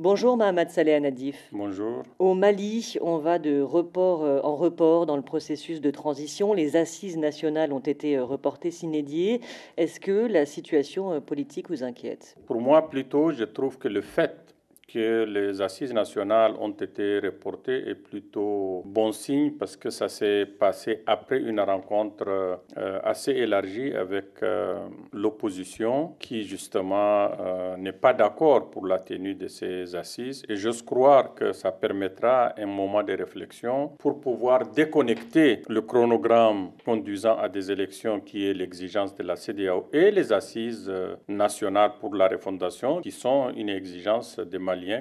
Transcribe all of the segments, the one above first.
Bonjour Mohamed Saleh Anadif. Bonjour. Au Mali, on va de report euh, en report dans le processus de transition. Les assises nationales ont été euh, reportées s'inédier. Est-ce que la situation euh, politique vous inquiète Pour moi, plutôt, je trouve que le fait que les assises nationales ont été reportées est plutôt bon signe parce que ça s'est passé après une rencontre euh, assez élargie avec euh, l'opposition qui justement euh, n'est pas d'accord pour la tenue de ces assises et je crois que ça permettra un moment de réflexion pour pouvoir déconnecter le chronogramme conduisant à des élections qui est l'exigence de la CDAO et les assises nationales pour la refondation qui sont une exigence de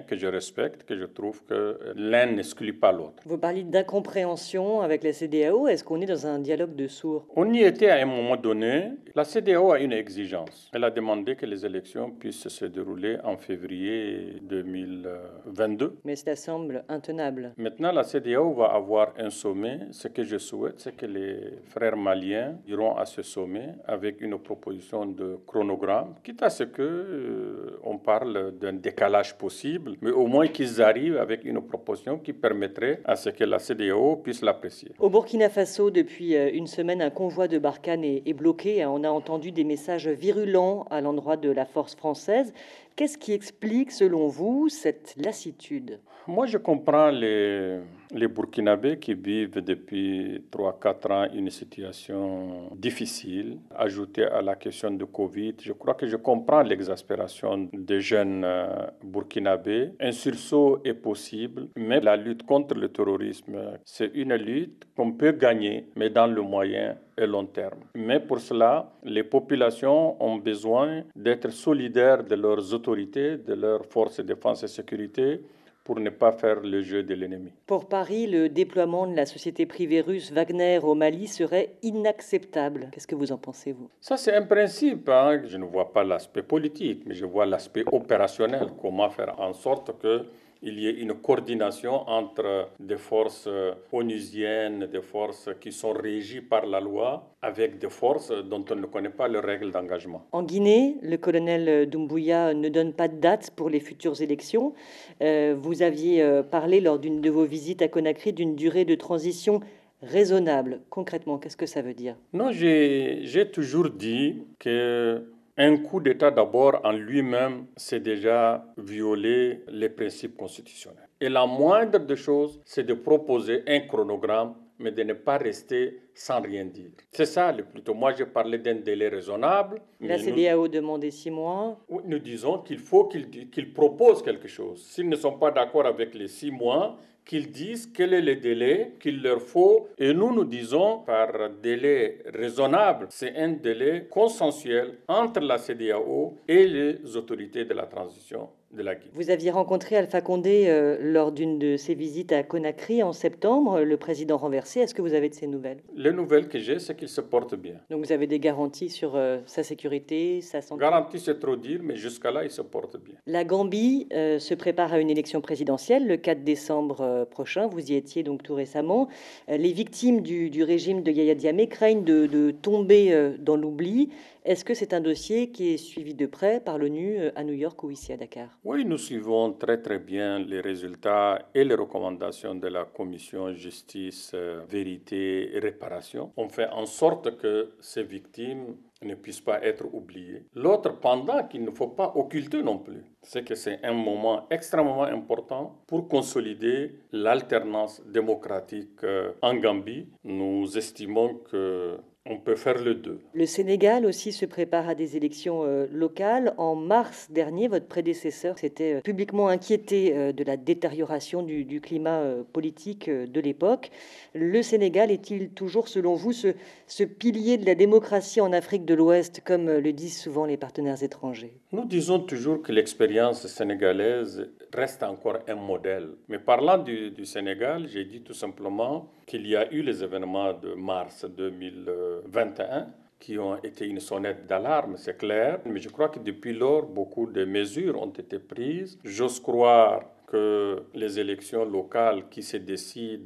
que je respecte, que je trouve que l'un n'exclut pas l'autre. Vous parlez d'incompréhension avec la CDAO. Est-ce qu'on est dans un dialogue de sourds On y était à un moment donné. La CDAO a une exigence. Elle a demandé que les élections puissent se dérouler en février 2022. Mais cela semble intenable. Maintenant, la CDAO va avoir un sommet. Ce que je souhaite, c'est que les frères maliens iront à ce sommet avec une proposition de chronogramme, quitte à ce qu'on euh, parle d'un décalage possible mais au moins qu'ils arrivent avec une proposition qui permettrait à ce que la CDO puisse l'apprécier. Au Burkina Faso, depuis euh, une semaine, un convoi de Barkhane est, bloqué. On a entendu des messages virulents à l'endroit de la force française. Qu'est-ce qui explique, selon vous, cette lassitude Moi, je comprends les les Burkinabés qui vivent depuis 3-4 ans une situation difficile, ajoutée à la question de Covid, je crois que je comprends l'exaspération des jeunes euh, Burkinabés. Un sursaut est possible, mais la lutte contre le terrorisme, c'est une lutte qu'on peut gagner, mais dans le moyen et long terme. Mais pour cela, les populations ont besoin d'être solidaires de leurs autorités, de leurs forces de défense et sécurité pour ne pas faire le jeu de l'ennemi. Pour Paris, le déploiement de la société privée russe Wagner au Mali serait inacceptable. Qu'est-ce que vous en pensez, vous Ça, c'est un principe. Hein. Je ne vois pas l'aspect politique, mais je vois l'aspect opérationnel. Comment faire en sorte que il y ait une coordination entre des forces onusiennes, des forces qui sont régies par la loi, avec des forces dont on ne connaît pas les règles d'engagement. En Guinée, le colonel Doumbouya ne donne pas de date pour les futures élections. Euh, vous aviez euh, parlé lors d'une de vos visites à Conakry d'une durée de transition raisonnable. Concrètement, qu'est-ce que ça veut dire Non, j'ai toujours dit que un coup d'État d'abord en lui-même, c'est déjà violer les principes constitutionnels. Et la moindre des choses, c'est de proposer un chronogramme mais de ne pas rester sans rien dire. C'est ça le plus Moi, j'ai parlé d'un délai raisonnable. La CDAO demandait six mois. Nous disons qu'il faut qu'ils proposent quelque chose. S'ils ne sont pas d'accord avec les six mois, qu'ils disent quel est le délai qu'il leur faut. Et nous, nous disons par délai raisonnable, c'est un délai consensuel entre la CDAO et les autorités de la transition de la Guinée. Vous aviez rencontré Alpha Condé euh, lors d'une de ses visites à Conakry en septembre. Le président renversé est-ce que vous avez de ces nouvelles Les nouvelles que j'ai, c'est qu'il se porte bien. Donc vous avez des garanties sur euh, sa sécurité, sa santé Garantie, c'est trop dire, mais jusqu'à là, il se porte bien. La Gambie euh, se prépare à une élection présidentielle le 4 décembre euh, prochain. Vous y étiez donc tout récemment. les victimes du, régime de Yaya Diamé craignent de, de tomber dans l'oubli. Est-ce que c'est un dossier qui est suivi de près par l'ONU à New York ou ici à Dakar Oui, nous suivons très très bien les résultats et les recommandations de la Commission justice vérité et réparation. On fait en sorte que ces victimes ne puissent pas être oubliées. L'autre pendant qu'il ne faut pas occulter non plus, c'est que c'est un moment extrêmement important pour consolider l'alternance démocratique euh, en Gambie. Nous estimons que on peut faire le deux. Le Sénégal aussi se prépare à des élections euh, locales. En mars dernier, votre prédécesseur s'était euh, publiquement inquiété euh, de la détérioration du, climat politique de l'époque. Le Sénégal est-il toujours, selon vous, ce, pilier de la démocratie en Afrique de l'Ouest, comme le disent souvent les partenaires étrangers Nous disons toujours que l'expérience sénégalaise reste encore un modèle. Mais parlant du, Sénégal, j'ai dit tout simplement qu'il y a eu les événements de mars 2000. 21 qui ont été une sonnette d'alarme, c'est clair. Mais je crois que depuis lors, beaucoup de mesures ont été prises. J'ose croire que les élections locales qui se décident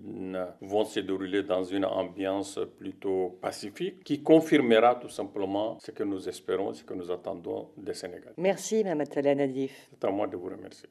vont se dérouler dans une ambiance plutôt pacifique qui confirmera tout simplement ce que nous espérons, ce que nous attendons du Sénégal. Merci, Mme Nadif. C'est à moi de vous remercier.